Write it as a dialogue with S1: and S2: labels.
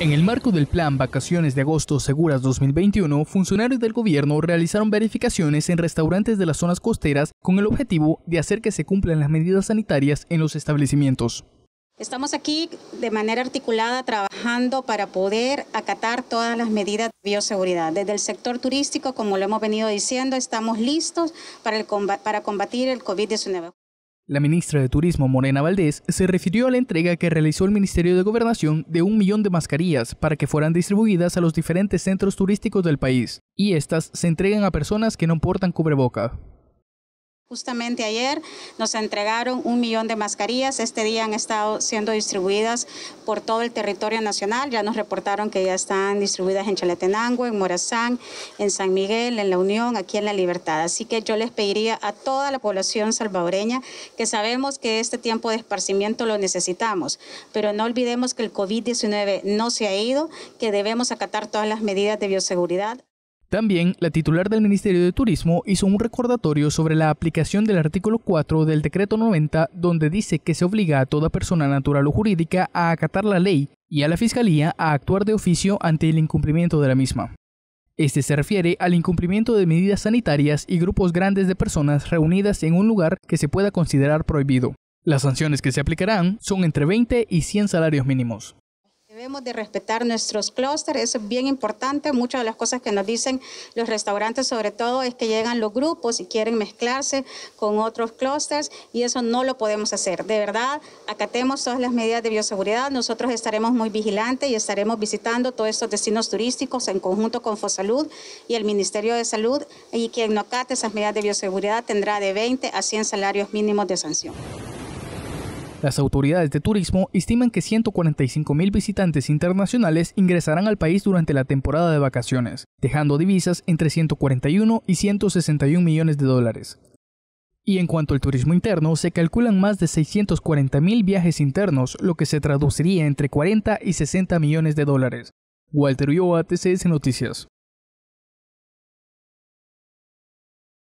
S1: En el marco del plan Vacaciones de Agosto Seguras 2021, funcionarios del gobierno realizaron verificaciones en restaurantes de las zonas costeras con el objetivo de hacer que se cumplan las medidas sanitarias en los establecimientos.
S2: Estamos aquí de manera articulada trabajando para poder acatar todas las medidas de bioseguridad. Desde el sector turístico, como lo hemos venido diciendo, estamos listos para, para combatir el COVID-19.
S1: La ministra de Turismo, Morena Valdés, se refirió a la entrega que realizó el Ministerio de Gobernación de un millón de mascarillas para que fueran distribuidas a los diferentes centros turísticos del país, y estas se entregan a personas que no portan cubreboca.
S2: Justamente ayer nos entregaron un millón de mascarillas. Este día han estado siendo distribuidas por todo el territorio nacional. Ya nos reportaron que ya están distribuidas en Chalatenango, en Morazán, en San Miguel, en La Unión, aquí en La Libertad. Así que yo les pediría a toda la población salvadoreña que sabemos que este tiempo de esparcimiento lo necesitamos, pero no olvidemos que el COVID-19 no se ha ido, que debemos acatar todas las medidas de bioseguridad.
S1: También, la titular del Ministerio de Turismo hizo un recordatorio sobre la aplicación del artículo 4 del Decreto 90, donde dice que se obliga a toda persona natural o jurídica a acatar la ley y a la Fiscalía a actuar de oficio ante el incumplimiento de la misma. Este se refiere al incumplimiento de medidas sanitarias y grupos grandes de personas reunidas en un lugar que se pueda considerar prohibido. Las sanciones que se aplicarán son entre 20 y 100 salarios mínimos
S2: de respetar nuestros clústeres, eso es bien importante. Muchas de las cosas que nos dicen los restaurantes, sobre todo, es que llegan los grupos y quieren mezclarse con otros clústeres y eso no lo podemos hacer. De verdad, acatemos todas las medidas de bioseguridad. Nosotros estaremos muy vigilantes y estaremos visitando todos estos destinos turísticos en conjunto con Fosalud y el Ministerio de Salud. Y quien no acate esas medidas de bioseguridad tendrá de 20 a 100 salarios mínimos de sanción.
S1: Las autoridades de turismo estiman que 145.000 visitantes internacionales ingresarán al país durante la temporada de vacaciones, dejando divisas entre 141 y 161 millones de dólares. Y en cuanto al turismo interno, se calculan más de 640.000 viajes internos, lo que se traduciría entre 40 y 60 millones de dólares. Walter Ulloa, TCS Noticias.